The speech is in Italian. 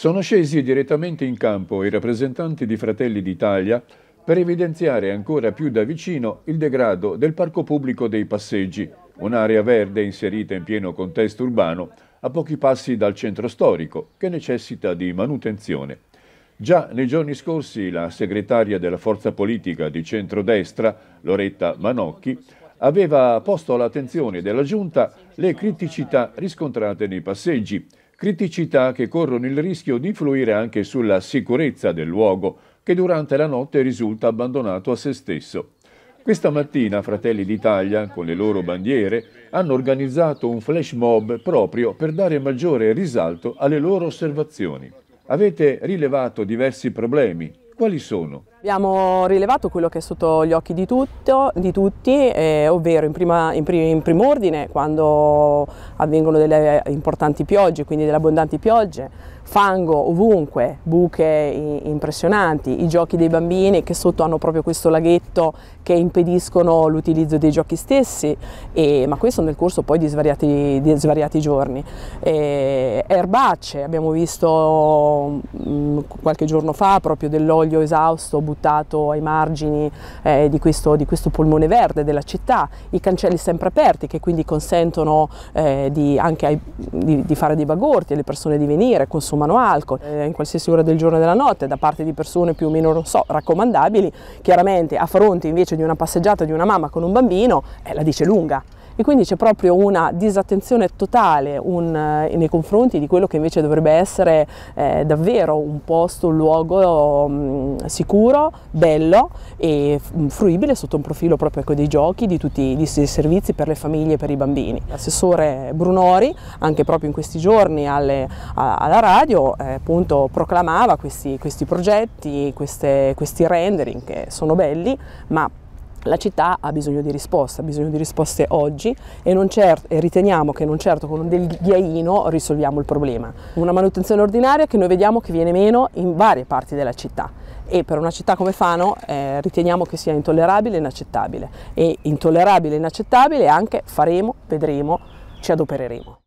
Sono scesi direttamente in campo i rappresentanti di Fratelli d'Italia per evidenziare ancora più da vicino il degrado del parco pubblico dei passeggi, un'area verde inserita in pieno contesto urbano a pochi passi dal centro storico, che necessita di manutenzione. Già nei giorni scorsi la segretaria della forza politica di centrodestra, Loretta Manocchi, aveva posto all'attenzione della Giunta le criticità riscontrate nei passeggi, criticità che corrono il rischio di influire anche sulla sicurezza del luogo, che durante la notte risulta abbandonato a se stesso. Questa mattina Fratelli d'Italia, con le loro bandiere, hanno organizzato un flash mob proprio per dare maggiore risalto alle loro osservazioni. Avete rilevato diversi problemi. Quali sono? Abbiamo rilevato quello che è sotto gli occhi di, tutto, di tutti, eh, ovvero in, prima, in, prim, in primo ordine quando avvengono delle importanti piogge, quindi delle abbondanti piogge, fango ovunque, buche impressionanti, i giochi dei bambini che sotto hanno proprio questo laghetto che impediscono l'utilizzo dei giochi stessi, e, ma questo nel corso poi di svariati, di svariati giorni. E, erbacce, abbiamo visto mh, mm, qualche giorno fa proprio dell'olio esausto buttato ai margini eh, di, questo, di, questo, polmone verde della città, i cancelli sempre aperti che quindi consentono eh, di, anche ai, di, di, fare dei bagorti alle persone di venire, consumano alcol eh, in qualsiasi ora del giorno e della notte da parte di persone più o meno, non so, raccomandabili, chiaramente a fronte invece di una passeggiata di una mamma con un bambino eh, la dice lunga e quindi c'è proprio una disattenzione totale un, eh, nei confronti di quello che invece dovrebbe essere eh, davvero un posto, un luogo mh, mm, sicuro, bello e mm, fruibile sotto un profilo proprio ecco, dei giochi, di tutti i servizi per le famiglie e per i bambini. L'assessore Brunori, anche proprio in questi giorni alle, a, alla radio, eh, appunto proclamava questi, questi progetti, queste, questi rendering che sono belli, ma la città ha bisogno di risposte, ha bisogno di risposte oggi e, certo, e riteniamo che non certo con un ghiaino risolviamo il problema. Una manutenzione ordinaria che noi vediamo che viene meno in varie parti della città e per una città come Fano eh, riteniamo che sia intollerabile e inaccettabile e intollerabile e inaccettabile anche faremo, vedremo, ci adopereremo.